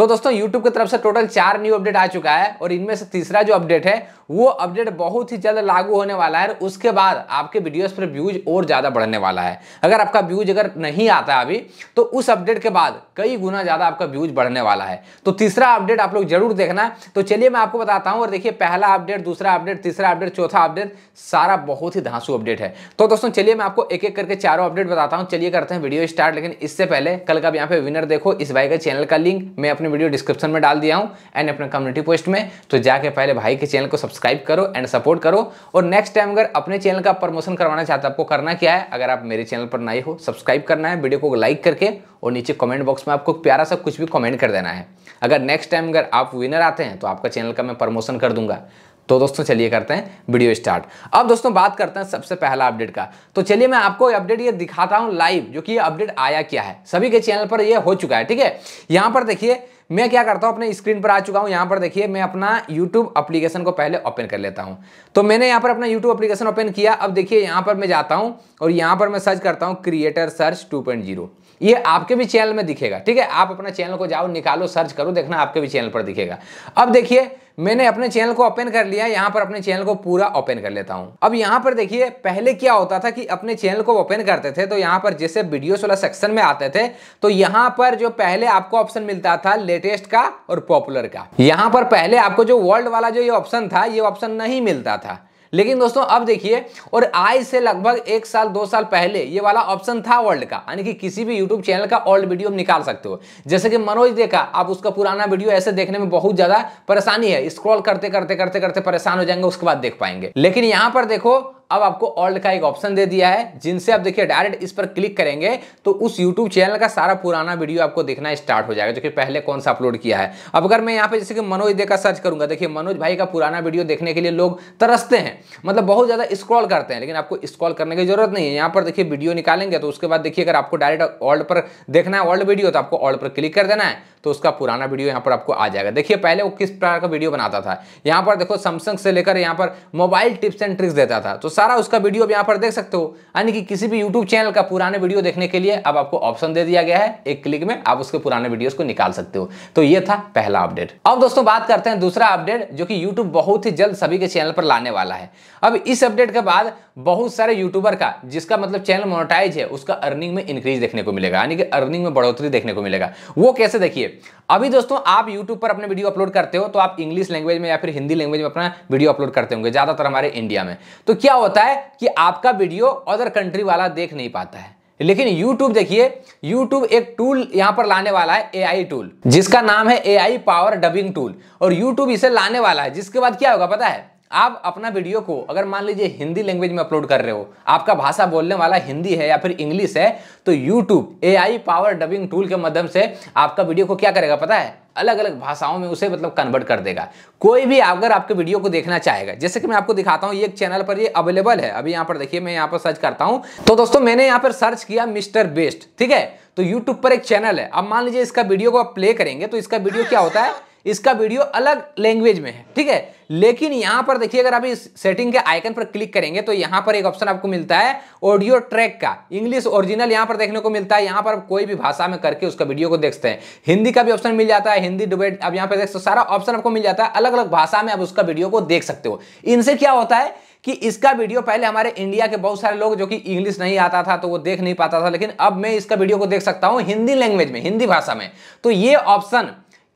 तो दोस्तों YouTube की तरफ से टोटल चार न्यू अपडेट आ चुका है और इनमें से तीसरा जो अपडेट है वो अपडेट बहुत ही जल्द लागू होने वाला है उसके बाद आपके वीडियोस पर व्यूज और ज़्यादा बढ़ने वाला है अगर आपका व्यूज अगर नहीं आता है अभी तो उस अपडेट के बाद कई गुना ज़्यादा आपका व्यूज बढ़ने वाला है तो तीसरा अपडेट आप लोग जरूर देखना तो चलिए मैं आपको बताता हूँ और देखिए पहला अपडेट दूसरा अपडेट तीसरा अपडेट चौथा अपडेट सारा बहुत ही धांसू अपडेट है तो दोस्तों चलिए मैं आपको एक एक करके चारों अपडेट बताता हूँ चलिए करते हैं वीडियो स्टार्ट लेकिन इससे पहले कल का यहाँ पे विनर देखो इस भाई के चैनल का लिंक मैं अपने वीडियो डिस्क्रिप्शन में डाल दिया हूँ एंड अपने कम्युनिटी पोस्ट में तो जाके पहले भाई के चैनल को सब्सक्राइब करो एंड सपोर्ट करो और नेक्स्ट टाइम अगर अपने चैनल का प्रमोशन करवाना चाहते हो आपको करना क्या है अगर आप मेरे चैनल पर नए हो सब्सक्राइब करना है वीडियो को लाइक करके और नीचे कमेंट बॉक्स में आपको प्यारा सा कुछ भी कमेंट कर देना है अगर नेक्स्ट टाइम अगर आप विनर आते हैं तो आपका चैनल का मैं प्रमोशन कर दूंगा तो दोस्तों चलिए करते हैं वीडियो स्टार्ट अब दोस्तों बात करते हैं सबसे पहला अपडेट का तो चलिए मैं आपको अपडेट ये दिखाता हूं लाइव जो कि ये अपडेट आया क्या है सभी के चैनल पर ये हो चुका है ठीक है यहां पर देखिए मैं क्या करता हूँ अपने स्क्रीन पर आ चुका हूँ यहाँ पर देखिए मैं अपना यूट्यूब अप्लीकेशन को पहले ओपन कर लेता हूँ तो मैंने यहाँ पर अपना यूट्यूब अप्लीकेशन ओपन किया अब देखिए यहाँ पर मैं जाता हूँ और यहाँ पर मैं सर्च करता हूँ क्रिएटर सर्च टू ये आपके भी चैनल में दिखेगा ठीक है आप अपना चैनल को जाओ निकालो सर्च करो देखना आपके भी चैनल पर दिखेगा अब देखिए मैंने अपने चैनल को ओपन कर लिया यहाँ पर अपने चैनल को पूरा ओपन कर लेता हूँ अब यहाँ पर देखिए पहले क्या होता था कि अपने चैनल को ओपन करते थे तो यहाँ पर जैसे वीडियोस वाला सेक्शन में आते थे तो यहाँ पर जो पहले आपको ऑप्शन मिलता था लेटेस्ट का और पॉपुलर का यहाँ पर पहले आपको जो वर्ल्ड वाला जो ये ऑप्शन था ये ऑप्शन नहीं मिलता था लेकिन दोस्तों अब देखिए और आज से लगभग एक साल दो साल पहले ये वाला ऑप्शन था वर्ल्ड का यानी कि किसी भी यूट्यूब चैनल का ओल्ड वीडियो निकाल सकते हो जैसे कि मनोज देखा आप उसका पुराना वीडियो ऐसे देखने में बहुत ज्यादा परेशानी है स्क्रॉल करते करते करते करते परेशान हो जाएंगे उसके बाद देख पाएंगे लेकिन यहां पर देखो अब आपको ऑल्ड का एक ऑप्शन दे दिया है जिनसे आप देखिए डायरेक्ट इस पर क्लिक करेंगे तो उस यूट्यूब चैनल का सारा पुराना वीडियो आपको देखना स्टार्ट हो जाएगा जो कि पहले कौन सा अपलोड किया है अब अगर मैं यहाँ पे जैसे कि मनोज दे का सर्च करूंगा देखिए मनोज भाई का पुराना वीडियो देखने के लिए लोग तरसते हैं मतलब बहुत ज़्यादा स्क्रॉल करते हैं लेकिन आपको स्क्रॉल करने की जरूरत नहीं है यहाँ पर देखिए वीडियो निकालेंगे तो उसके बाद देखिए अगर आपको डायरेक्ट ऑल्ड पर देखना है ऑल्ड वीडियो तो आपको ऑल्ड पर क्लिक कर देना है तो उसका पुराना वीडियो यहाँ पर आपको आ जाएगा देखिए पहले वो किस प्रकार का वीडियो बनाता था यहाँ पर देखो सैमसंग से लेकर यहाँ पर मोबाइल टिप्स एंड ट्रिक्स देता था तो सारा उसका वीडियो आप यहाँ पर देख सकते हो यानी कि किसी भी यूट्यूब चैनल का पुराने वीडियो देखने के लिए अब आपको ऑप्शन दे दिया गया है एक क्लिक में आप उसके पुराने वीडियोस को निकाल सकते हो तो ये था पहला अपडेट अब दोस्तों बात करते हैं दूसरा अपडेट जो कि यूट्यूब बहुत ही जल्द सभी के चैनल पर लाने वाला है अब इस अपडेट के बाद बहुत सारे यूट्यूबर का जिसका मतलब चैनल मोनोटाइज है उसका अर्निंग में इंक्रीज देखने को मिलेगा यानी कि अर्निंग में बढ़ोतरी देखने को मिलेगा वो कैसे देखिए अभी दोस्तों आप यूट्यूब पर अपने वीडियो अपलोड करते हो तो आप इंग्लिश लैंग्वेज में या फिर हिंदी लैंग्वेज में अपना वीडियो अपलोड करते होंगे ज़्यादातर हमारे इंडिया में तो क्या होता है कि आपका वीडियो अदर कंट्री वाला देख नहीं पाता है लेकिन YouTube देखिए YouTube एक टूल यहां पर लाने वाला है AI टूल जिसका नाम है AI पावर डबिंग टूल और YouTube इसे लाने वाला है जिसके बाद क्या होगा पता है आप अपना वीडियो को अगर मान लीजिए हिंदी लैंग्वेज में अपलोड कर रहे हो आपका भाषा बोलने वाला हिंदी है या फिर इंग्लिश है तो YouTube AI power dubbing tool के माध्यम से आपका वीडियो को क्या करेगा पता है अलग अलग भाषाओं में उसे मतलब कन्वर्ट कर देगा कोई भी अगर आपके वीडियो को देखना चाहेगा जैसे कि मैं आपको दिखाता हूँ ये एक चैनल पर ये अवेलेबल है अभी यहां पर देखिए मैं यहां पर सर्च करता हूं तो दोस्तों मैंने यहां पर सर्च किया मिस्टर बेस्ट ठीक है तो यूट्यूब पर एक चैनल है अब मान लीजिए इसका वीडियो को आप प्ले करेंगे तो इसका वीडियो क्या होता है इसका वीडियो अलग लैंग्वेज में है ठीक है लेकिन यहां पर देखिए अगर आप इस सेटिंग के आइकन पर क्लिक करेंगे तो यहां पर एक ऑप्शन आपको मिलता है ऑडियो ट्रैक का इंग्लिश ओरिजिनल यहां पर देखने को मिलता है यहां पर आप कोई भी भाषा में करके उसका वीडियो को देखते हैं हिंदी का भी ऑप्शन मिल जाता है हिंदी डिबेट अब यहां पर देखते सारा ऑप्शन आपको मिल जाता है अलग अलग भाषा में आप उसका वीडियो को देख सकते हो इनसे क्या होता है कि इसका वीडियो पहले हमारे इंडिया के बहुत सारे लोग जो कि इंग्लिश नहीं आता था तो वो देख नहीं पाता था लेकिन अब मैं इसका वीडियो को देख सकता हूं हिंदी लैंग्वेज में हिंदी भाषा में तो ये option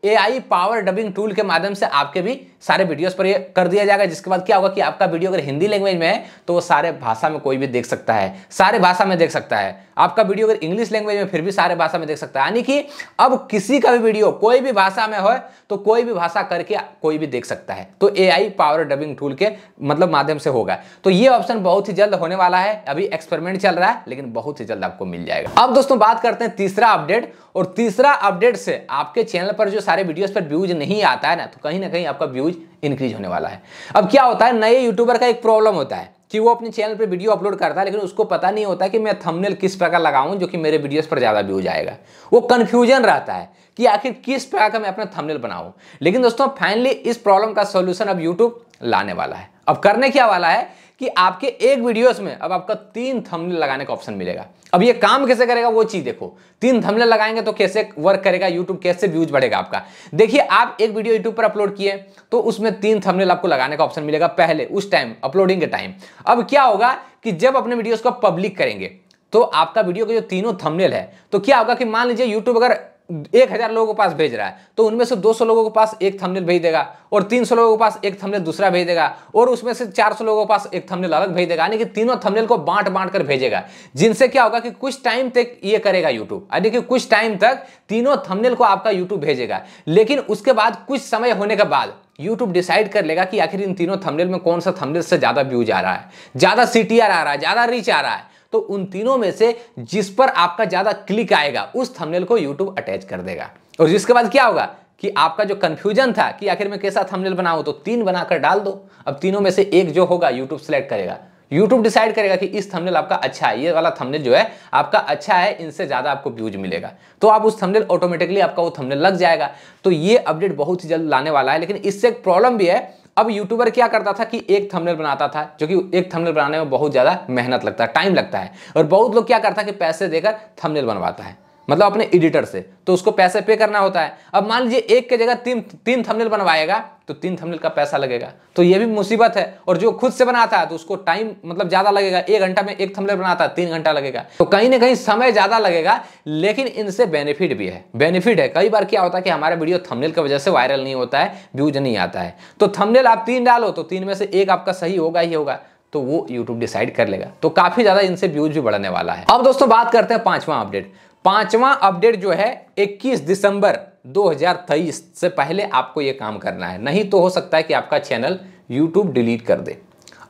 AI power dubbing tool के माध्यम से आपके भी सारे वीडियोस पर ये कर दिया जाएगा जिसके बाद क्या होगा कि आपका वीडियो अगर हिंदी लैंग्वेज में है तो वो सारे भाषा में कोई भी देख सकता है सारे भाषा में देख सकता है आपका वीडियो अगर इंग्लिश लैंग्वेज में फिर भी सारे भाषा में देख सकता है यानी कि अब किसी का भी वीडियो कोई भी भाषा में हो तो कोई भी भाषा करके कोई भी देख सकता है तो ए पावर डबिंग टूल के मतलब माध्यम से होगा तो ये ऑप्शन बहुत ही जल्द होने वाला है अभी एक्सपेरिमेंट चल रहा है लेकिन बहुत ही जल्द आपको मिल जाएगा अब दोस्तों बात करते हैं तीसरा अपडेट और तीसरा अपडेट से आपके चैनल पर जो सारे वीडियोस पर व्यूज नहीं आता है ना तो कहीं ना कहीं आपका व्यूज इंक्रीज होने वाला है अब क्या होता है नए यूट्यूबर का एक प्रॉब्लम होता है कि वो अपने चैनल पर वीडियो अपलोड करता है लेकिन उसको पता नहीं होता कि मैं थंबनेल किस प्रकार लगाऊं जो कि मेरे वीडियोस पर ज़्यादा व्यूज आएगा वो कन्फ्यूजन रहता है कि आखिर किस प्रकार का मैं अपना थंबनेल बनाऊं लेकिन दोस्तों फाइनली इस प्रॉब्लम का सोल्यूशन अब यूट्यूब लाने वाला है अब करने क्या वाला है कि आपके एक वीडियोस में अब आपका तीन थंबनेल लगाने का ऑप्शन मिलेगा अब ये काम कैसे करेगा वो चीज़ देखो तीन थंबनेल लगाएंगे तो कैसे वर्क करेगा यूट्यूब कैसे व्यूज बढ़ेगा आपका देखिए आप एक वीडियो यूट्यूब पर अपलोड किए तो उसमें तीन थंबनेल आपको लगाने का ऑप्शन मिलेगा पहले उस टाइम अपलोडिंग के टाइम अब क्या होगा कि जब अपने वीडियोज़ को पब्लिक करेंगे तो आपका वीडियो का जो तीनों थमनेल है तो क्या होगा कि मान लीजिए यूट्यूब अगर एक हज़ार लोगों के पास भेज रहा है तो उनमें से 200 लोगों के पास एक थंबनेल भेज देगा और 300 लोगों के पास एक थंबनेल दूसरा भेज देगा और उसमें से 400 लोगों के पास एक थंबनेल अलग भेज देगा यानी कि तीनों थंबनेल को बांट बांट कर भेजेगा जिनसे क्या होगा कि कुछ टाइम तक ये करेगा यूट्यूब यानी कि कुछ टाइम तक तीनों थमनेल को आपका यूट्यूब भेजेगा लेकिन उसके बाद कुछ समय होने के बाद YouTube डिसाइड कर लेगा कि आखिर इन तीनों थंबनेल में कौन सा थंबनेल से ज़्यादा व्यूज आ रहा है ज़्यादा सी आ रहा है ज़्यादा रीच आ रहा है तो उन तीनों में से जिस पर आपका ज़्यादा क्लिक आएगा उस थंबनेल को यूट्यूब अटैच कर देगा और जिसके बाद क्या होगा कि आपका जो कंफ्यूजन था कि आखिर में कैसा थंबनेल बनाओ तो तीन बनाकर डाल दो अब तीनों में से एक जो होगा यूट्यूब सेलेक्ट करेगा यूट्यूब डिसाइड करेगा कि इस थंबनेल आपका अच्छा है ये वाला थंबनेल जो है आपका अच्छा है इनसे ज़्यादा आपको व्यूज मिलेगा तो आप उस थंबनेल ऑटोमेटिकली आपका वो थंबनेल लग जाएगा तो ये अपडेट बहुत ही जल्द लाने वाला है लेकिन इससे एक प्रॉब्लम भी है अब यूट्यूबर क्या करता था कि एक थंबनेल बनाता था जो कि एक थंबनेल बनाने में बहुत ज़्यादा मेहनत लगता है टाइम लगता है और बहुत लोग क्या करता है कि पैसे देकर थंबनेल बनवाता है मतलब अपने एडिटर से तो उसको पैसे पे करना होता है अब मान लीजिए एक के जगह तीन तीन थंबनेल बनवाएगा तो तीन थंबनेल का पैसा लगेगा तो ये भी मुसीबत है और जो खुद से बनाता है तो उसको टाइम मतलब ज़्यादा लगेगा एक घंटा में एक थंबनेल बनाता है तीन घंटा लगेगा तो कहीं ना कहीं समय ज़्यादा लगेगा लेकिन इनसे बेनिफिट भी है बेनिफिट है कई बार क्या होता है कि हमारा वीडियो थमनेल की वजह से वायरल नहीं होता है व्यूज नहीं आता है तो थमनेल आप तीन डालो तो तीन में से एक आपका सही होगा ही होगा तो वो YouTube डिसाइड कर लेगा तो काफी ज्यादा इनसे व्यूज भी बढ़ने वाला है अब दोस्तों बात करते हैं पांचवा अपडेट पांचवा अपडेट जो है 21 दिसंबर 2023 से पहले आपको यह काम करना है नहीं तो हो सकता है कि आपका चैनल यूट्यूब डिलीट कर दे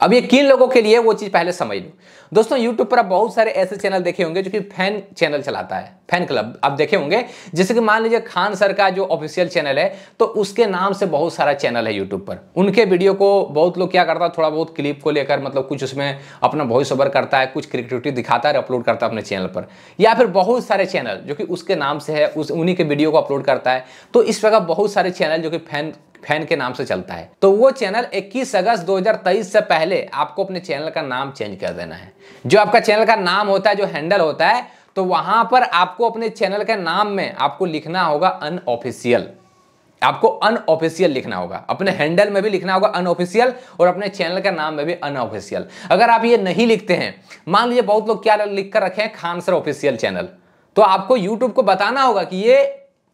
अब ये किन लोगों के लिए वो चीज़ पहले समझ लो दोस्तों YouTube पर आप बहुत सारे ऐसे चैनल देखे होंगे जो कि फैन चैनल चलाता है फैन क्लब आप देखे होंगे जैसे कि मान लीजिए खान सर का जो ऑफिशियल चैनल है तो उसके नाम से बहुत सारा चैनल है YouTube पर उनके वीडियो को बहुत लोग क्या करता है थोड़ा बहुत क्लिप को लेकर मतलब कुछ उसमें अपना वॉइस ओवर करता है कुछ क्रिएटिविटी दिखाता है अपलोड करता है अपने चैनल पर या फिर बहुत सारे चैनल जो कि उसके नाम से है उस उन्हीं के वीडियो को अपलोड करता है तो इस प्रकार बहुत सारे चैनल जो कि फैन फैन के नाम से चलता है तो वो चैनल 21 अगस्त 2023 से पहले आपको अपने चैनल का नाम चेंज कर देना है जो आपका चैनल का नाम होता है जो हैंडल होता है तो वहां पर आपको अपने चैनल के नाम में आपको लिखना होगा अनऑफिशियल आपको अनऑफिशियल लिखना होगा अपने हैंडल में भी लिखना होगा अनऑफिशियल और अपने चैनल का नाम में भी अनऑफिशियल अगर आप ये नहीं लिखते हैं मान लीजिए बहुत लोग क्या लिख कर रखे हैं खान सर ऑफिशियल चैनल तो आपको YouTube को बताना होगा कि ये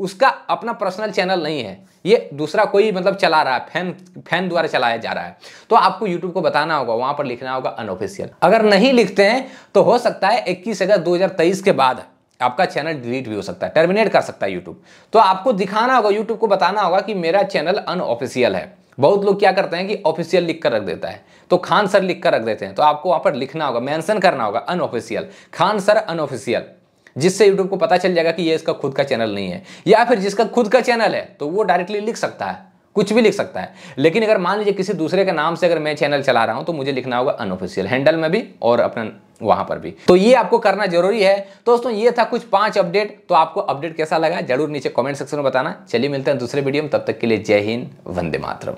उसका अपना पर्सनल चैनल नहीं है ये दूसरा कोई मतलब चला रहा है फैन फैन द्वारा चलाया जा रहा है तो आपको यूट्यूब को बताना होगा वहां पर लिखना होगा अनऑफिशियल अगर नहीं लिखते हैं तो हो सकता है इक्कीस अगस्त दो के बाद आपका चैनल डिलीट भी हो सकता है टर्मिनेट कर सकता है यूट्यूब तो आपको दिखाना होगा यूट्यूब को बताना होगा कि मेरा चैनल अनऑफिशियल है बहुत लोग क्या करते हैं कि ऑफिशियल लिख कर रख देता है तो खान सर लिख कर रख देते हैं तो आपको वहां पर लिखना होगा मेंशन करना होगा अनऑफिशियल खान सर अनऑफिशियल जिससे यूट्यूब को पता चल जाएगा कि ये इसका खुद का चैनल नहीं है या फिर जिसका खुद का चैनल है तो वो डायरेक्टली लिख सकता है कुछ भी लिख सकता है लेकिन अगर मान लीजिए किसी दूसरे के नाम से अगर मैं चैनल चला रहा हूं तो मुझे लिखना होगा अनऑफिशियल हैंडल में भी और अपना वहां पर भी तो ये आपको करना जरूरी है दोस्तों ये था कुछ पांच अपडेट तो आपको अपडेट कैसा लगा जरूर नीचे कमेंट सेक्शन में बताना चलिए मिलते हैं दूसरे वीडियो में तब तक के लिए जय हिंद वंदे मातरम